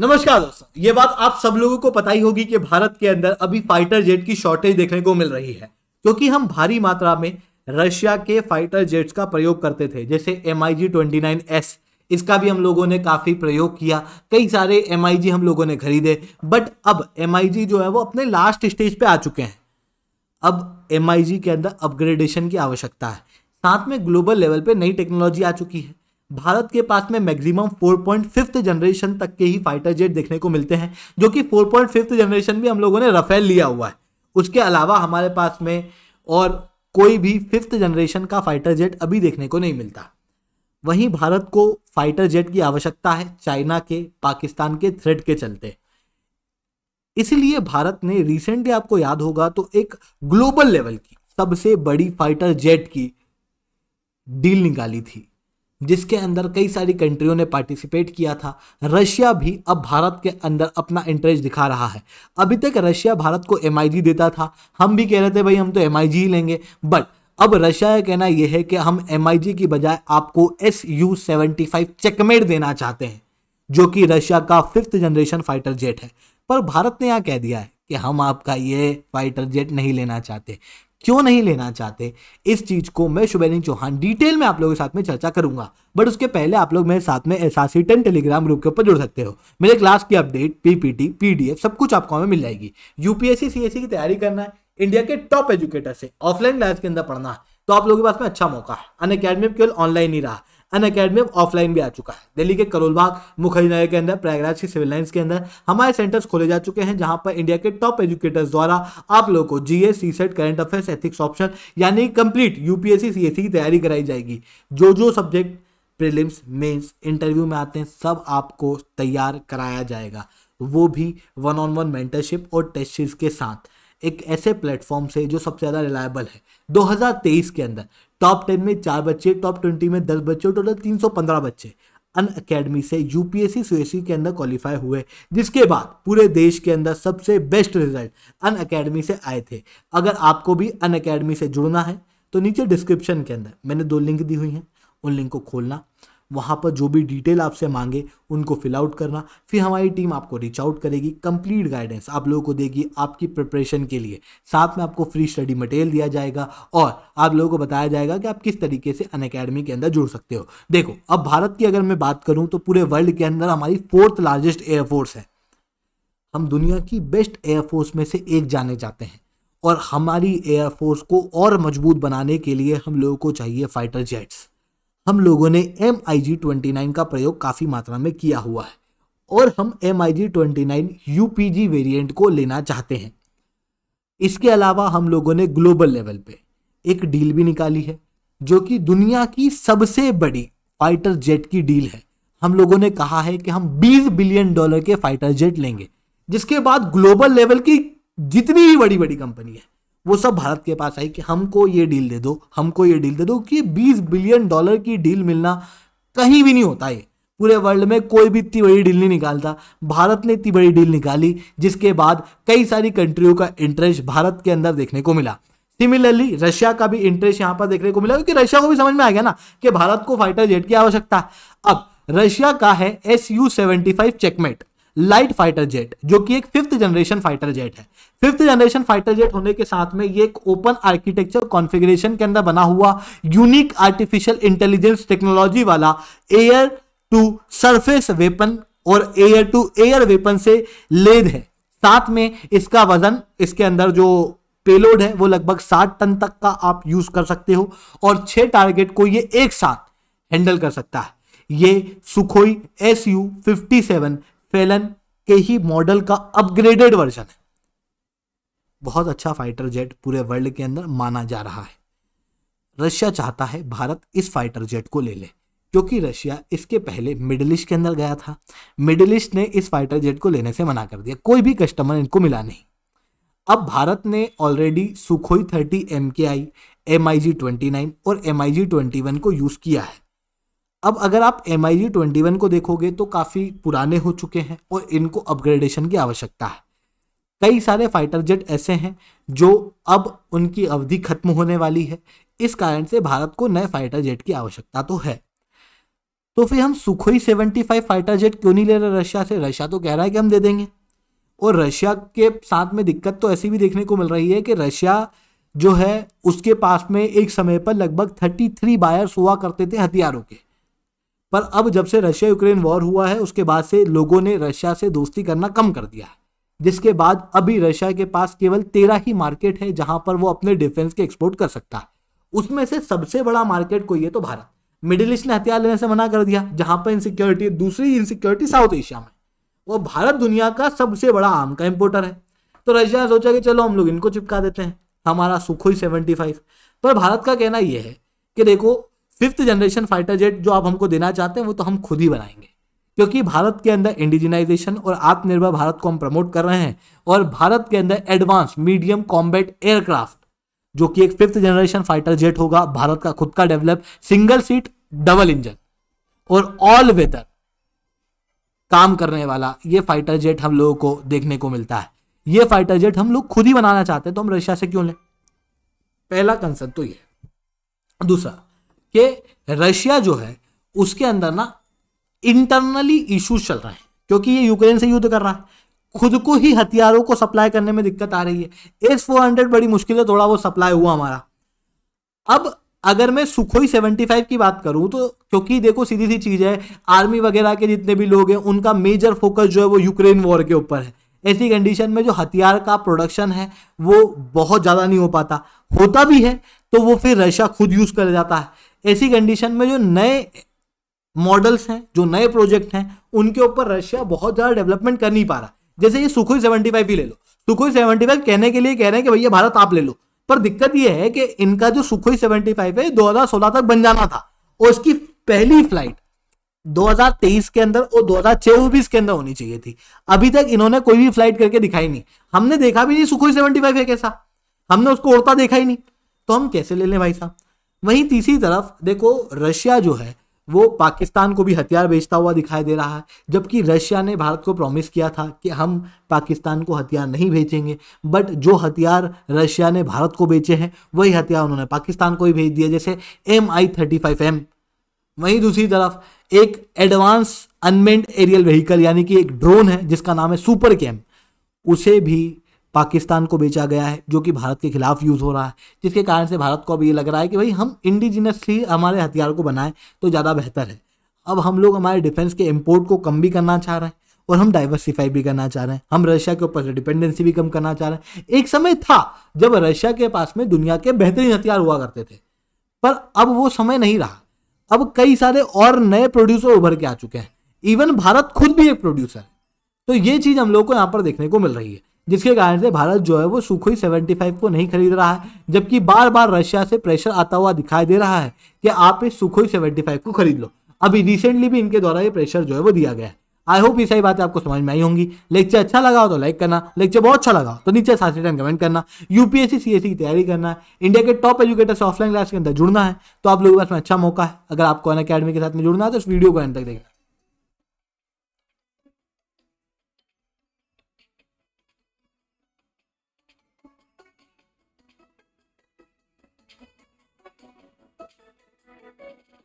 नमस्कार दोस्तों ये बात आप सब लोगों को पता ही होगी कि भारत के अंदर अभी फाइटर जेट की शॉर्टेज देखने को मिल रही है क्योंकि हम भारी मात्रा में रशिया के फाइटर जेट्स का प्रयोग करते थे जैसे M I G twenty nine S इसका भी हम लोगों ने काफ़ी प्रयोग किया कई सारे एम आई जी हम लोगों ने खरीदे बट अब एम आई जी जो है वो अपने लास्ट स्टेज पे आ चुके हैं अब एम आई जी के अंदर अपग्रेडेशन की आवश्यकता है साथ में ग्लोबल लेवल पे नई टेक्नोलॉजी आ चुकी है भारत के पास में maximum four point fifth generation तक के ही फाइटर जेट देखने को मिलते हैं जो कि फोर पॉइंट फिफ्थ जनरेशन भी हम लोगों ने रफेल लिया हुआ है उसके अलावा हमारे पास में और कोई भी फिफ्थ जनरेशन का फाइटर जेट अभी देखने को नहीं मिलता वहीं भारत को फाइटर जेट की आवश्यकता है चाइना के पाकिस्तान के थ्रेड के चलते इसलिए भारत ने रिसेंटली आपको याद होगा तो एक ग्लोबल लेवल की सबसे बड़ी फाइटर जेट की डील निकाली थी जिसके अंदर कई सारी कंट्रियों ने पार्टिसिपेट किया था रशिया भी अब भारत के अंदर अपना इंटरेस्ट दिखा रहा है अभी तक रशिया भारत को एम देता था हम भी कह रहे थे भाई हम तो एम ही लेंगे बट अब रशिया का कहना यह है कि हम एम की बजाय आपको S U seventy five Checkmate देना चाहते हैं जो कि रशिया का फिफ्थ जनरेशन फाइटर जेट है पर भारत ने यहाँ कह दिया है कि हम आपका ये फाइटर जेट नहीं लेना चाहते क्यों नहीं लेना चाहते इस चीज को मैं शुभेंदु चौहान डिटेल में आप लोगों के साथ में चर्चा करूंगा बट उसके पहले आप लोग मेरे साथ में टेन टेलीग्राम ग्रुप के ऊपर जुड़ सकते हो मेरे क्लास की अपडेट पीपीटी पीडीएफ सब कुछ आपको हमें मिल जाएगी यूपीएससी सीएससी की तैयारी करना है इंडिया के टॉप एजुकेटर से ऑफलाइन क्लास के अंदर पढ़ना है तो आप लोगों के पास में अच्छा मौका है अन अकेडमी केवल ऑनलाइन ही रहा अन अकेडमी अब ऑफलाइन भी आ चुका है दिल्ली के करोलबाग मुखर्जी नगर के अंदर प्रयागराज के सिविल लाइन्स के अंदर हमारे सेंटर्स खोले जा चुके हैं जहां पर इंडिया के टॉप एजुकेटर्स द्वारा आप लोगों को S C set current affairs ethics option यानी कंप्लीट यूपीएससी सी की तैयारी कराई जाएगी जो जो सब्जेक्ट प्रिलिम्स मेन्स इंटरव्यू में आते हैं सब आपको तैयार कराया जाएगा वो भी वन ऑन वन मेंटरशिप और टेस्ट के साथ एक ऐसे प्लेटफॉर्म से जो सबसे ज़्यादा रिलायबल है 2023 के अंदर टॉप टेन में चार बच्चे टॉप ट्वेंटी में दस बच्चे और टोटल तीन बच्चे अन अकेडमी से यूपीएससी सीएससी e के अंदर क्वालिफाई हुए जिसके बाद पूरे देश के अंदर सबसे बेस्ट रिजल्ट अन अकेडमी से आए थे अगर आपको भी अन अकेडमी से जुड़ना है तो नीचे डिस्क्रिप्शन के अंदर मैंने दो लिंक दी हुई हैं उन लिंक को खोलना वहाँ पर जो भी डिटेल आपसे मांगे उनको फिल आउट करना फिर हमारी टीम आपको रीच आउट करेगी कंप्लीट गाइडेंस आप लोगों को देगी आपकी प्रिपरेशन के लिए साथ में आपको फ्री स्टडी मटेरियल दिया जाएगा और आप लोगों को बताया जाएगा कि आप किस तरीके से अन के अंदर जुड़ सकते हो देखो अब भारत की अगर मैं बात करूँ तो पूरे वर्ल्ड के अंदर हमारी फोर्थ लार्जेस्ट एयरफोर्स है हम दुनिया की बेस्ट एयरफोर्स में से एक जाने जाते हैं और हमारी एयरफोर्स को और मजबूत बनाने के लिए हम लोगों को चाहिए फाइटर जेट्स हम लोगों ने M I G twenty nine का प्रयोग काफ़ी मात्रा में किया हुआ है और हम M I G twenty nine U P G variant को लेना चाहते हैं इसके अलावा हम लोगों ने ग्लोबल लेवल पे एक डील भी निकाली है जो कि दुनिया की सबसे बड़ी फाइटर जेट की डील है हम लोगों ने कहा है कि हम 20 बिलियन डॉलर के फाइटर जेट लेंगे जिसके बाद ग्लोबल लेवल की जितनी भी बड़ी बड़ी कंपनी है वो सब भारत के पास आई कि हमको ये डील दे दो हमको ये डील दे दो कि 20 बिलियन डॉलर की डील मिलना कहीं भी नहीं होता ये पूरे वर्ल्ड में कोई भी इतनी बड़ी डील नहीं निकालता भारत ने इतनी बड़ी डील निकाली जिसके बाद कई सारी कंट्रियों का इंटरेस्ट भारत के अंदर देखने को मिला सिमिलरली रशिया का भी इंटरेस्ट यहाँ पर देखने को मिला क्योंकि रशिया को भी समझ में आ गया ना कि भारत को फाइटर जेट की आवश्यकता है अब रशिया का है S U seventy five Checkmate light fighter jet जो कि एक फिफ्थ जनरेशन फाइटर जेट है फिफ्थ जनरेशन फाइटर जेट होने के साथ में ये एक ओपन आर्किटेक्चर कॉन्फ़िगरेशन के अंदर बना हुआ यूनिक आर्टिफिशियल इंटेलिजेंस टेक्नोलॉजी वाला एयर टू सरफेस वेपन और एयर टू एयर वेपन से लेद है साथ में इसका वजन इसके अंदर जो पेलोड है वो लगभग साठ टन तक का आप यूज कर सकते हो और छह टारगेट को ये एक साथ हैंडल कर सकता है ये Sukhoi S U fifty seven Felon के ही मॉडल का अपग्रेडेड वर्जन है बहुत अच्छा फाइटर जेट पूरे वर्ल्ड के अंदर माना जा रहा है रशिया चाहता है भारत इस फाइटर जेट को ले ले क्योंकि रशिया इसके पहले मिडिल ईस्ट के अंदर गया था मिडिल ईस्ट ने इस फाइटर जेट को लेने से मना कर दिया कोई भी कस्टमर इनको मिला नहीं अब भारत ने already Sukhoi thirty M K I M I G twenty nine और M I G twenty one को यूज़ किया है अब अगर आप M I G twenty one को देखोगे तो काफ़ी पुराने हो चुके हैं और इनको अपग्रेडेशन की आवश्यकता है कई सारे फाइटर जेट ऐसे हैं जो अब उनकी अवधि खत्म होने वाली है इस कारण से भारत को नए फाइटर जेट की आवश्यकता तो है तो फिर हम Sukhoi seventy five fighter jet क्यों नहीं ले रहे रशिया से रशिया तो कह रहा है कि हम दे देंगे और रशिया के साथ में दिक्कत तो ऐसी भी देखने को मिल रही है कि रशिया जो है उसके पास में एक समय पर लगभग थर्टी थ्री बायर्स हुआ करते थे हथियारों के पर अब जब से रशिया यूक्रेन वॉर हुआ है उसके बाद से लोगों ने रशिया से दोस्ती करना कम कर दिया है जिसके बाद अभी रशिया के पास केवल तेरह ही मार्केट है जहां पर वो अपने डिफेंस के एक्सपोर्ट कर सकता है उसमें से सबसे बड़ा मार्केट कोई है तो भारत मिडिल ईस्ट ने हथियार लेने से मना कर दिया जहां पर इनसिक्योरिटी दूसरी इनसिक्योरिटी साउथ एशिया में वो भारत दुनिया का सबसे बड़ा आम का इम्पोर्टर है तो रशिया ने सोचा कि चलो हम लोग इनको चिपका देते हैं हमारा सुखोई सेवेंटी फाइव पर भारत का कहना यह है कि देखो फिफ्थ जनरेशन फाइटर जेट जो आप हमको देना चाहते हैं वो तो हम खुद ही बनाएंगे क्योंकि भारत के अंदर इंडिजिनाइजेशन और आत्मनिर्भर भारत को हम प्रमोट कर रहे हैं और भारत के अंदर एडवांस मीडियम कॉम्बैट एयरक्राफ्ट जो कि एक फिफ्थ जनरेशन फाइटर जेट होगा भारत का खुद का develop single seat double engine और ऑल वेदर काम करने वाला ये फाइटर जेट हम लोगों को देखने को मिलता है ये फाइटर जेट हम लोग खुद ही बनाना चाहते हैं तो हम रशिया से क्यों लें पहला कंसर्न तो ये दूसरा कि रशिया जो है उसके अंदर ना इंटरनली इश्यूज चल रहे हैं क्योंकि ये यूक्रेन से युद्ध कर रहा है खुद को ही हथियारों को सप्लाई करने में दिक्कत आ रही है एस फोर हंड्रेड बड़ी मुश्किल है थोड़ा वो सप्लाई हुआ हमारा अब अगर मैं सुखोई सेवेंटी फाइव की बात करूं तो क्योंकि देखो सीधी सी चीज है आर्मी वगैरह के जितने भी लोग हैं उनका मेजर फोकस जो है वो यूक्रेन वॉर के ऊपर है ऐसी कंडीशन में जो हथियार का प्रोडक्शन है वो बहुत ज़्यादा नहीं हो पाता होता भी है तो वो फिर रशिया खुद यूज़ कर जाता है ऐसी कंडीशन में जो नए मॉडल्स हैं जो नए प्रोजेक्ट हैं उनके ऊपर रशिया बहुत ज़्यादा डेवलपमेंट कर नहीं पा रहा जैसे ये सुखोई सेवेंटी फाइव ही ले लो सुखोई सेवेंटी फाइव कहने के लिए कह रहे हैं कि भैया भारत आप ले लो पर दिक्कत ये है कि इनका जो सुखोई सेवेंटी फाइव है दो हजार सोलह तक बन जाना था और उसकी पहली फ्लाइट 2023 के अंदर और दो के अंदर होनी चाहिए थी अभी तक इन्होंने कोई भी फ्लाइट करके दिखाई नहीं हमने देखा भी नहीं सुखोई सेवेंटी फाइव है कैसा हमने उसको उड़ता देखा ही नहीं तो हम कैसे ले लें भाई साहब वहीं तीसरी तरफ देखो रशिया जो है वो पाकिस्तान को भी हथियार बेचता हुआ दिखाई दे रहा है जबकि रशिया ने भारत को प्रॉमिस किया था कि हम पाकिस्तान को हथियार नहीं बेचेंगे बट जो हथियार रशिया ने भारत को बेचे हैं वही हथियार उन्होंने पाकिस्तान को ही भेज दिया जैसे M I thirty five M वहीं दूसरी तरफ एक एडवांस अनमेंड एरियल व्हीकल यानी कि एक ड्रोन है जिसका नाम है सुपर कैम उसे भी पाकिस्तान को बेचा गया है जो कि भारत के खिलाफ यूज़ हो रहा है जिसके कारण से भारत को अब ये लग रहा है कि भाई हम इंडिजिनसली हमारे हथियार को बनाएं तो ज़्यादा बेहतर है अब हम लोग हमारे डिफेंस के इम्पोर्ट को कम भी करना चाह रहे हैं और हम डाइवर्सिफाई भी करना चाह रहे हैं हम रशिया के ऊपर डिपेंडेंसी भी कम करना चाह रहे हैं एक समय था जब रशिया के पास में दुनिया के बेहतरीन हथियार हुआ करते थे पर अब वो समय नहीं रहा अब कई सारे और नए प्रोड्यूसर उभर के आ चुके हैं इवन भारत खुद भी एक प्रोड्यूसर है तो ये चीज़ हम लोग को यहाँ पर देखने को मिल रही है जिसके कारण से भारत जो है वो सुखोई 75 को नहीं खरीद रहा है जबकि बार बार रशिया से प्रेशर आता हुआ दिखाई दे रहा है कि आप इस सुखोई 75 को खरीद लो अभी रिसेंटली भी इनके द्वारा ये प्रेशर जो है वो दिया गया है आई होप ये सही बातें आपको समझ में आई होंगी लेक्चर अच्छा लगा हो तो लाइक करना लेक्चर बहुत अच्छा लगा तो नीचे साथ रिटर्न कमेंट करना यूपीएससी सी e की तैयारी करना है इंडिया के टॉप एजुकेटर्स ऑफलाइन क्लास के अंदर जुड़ना है तो आप लोगों के पास में अच्छा मौका है अगर आपको अन अकेडमी के साथ में जुड़ना है तो इस वीडियो को एंड तक देखना Bye.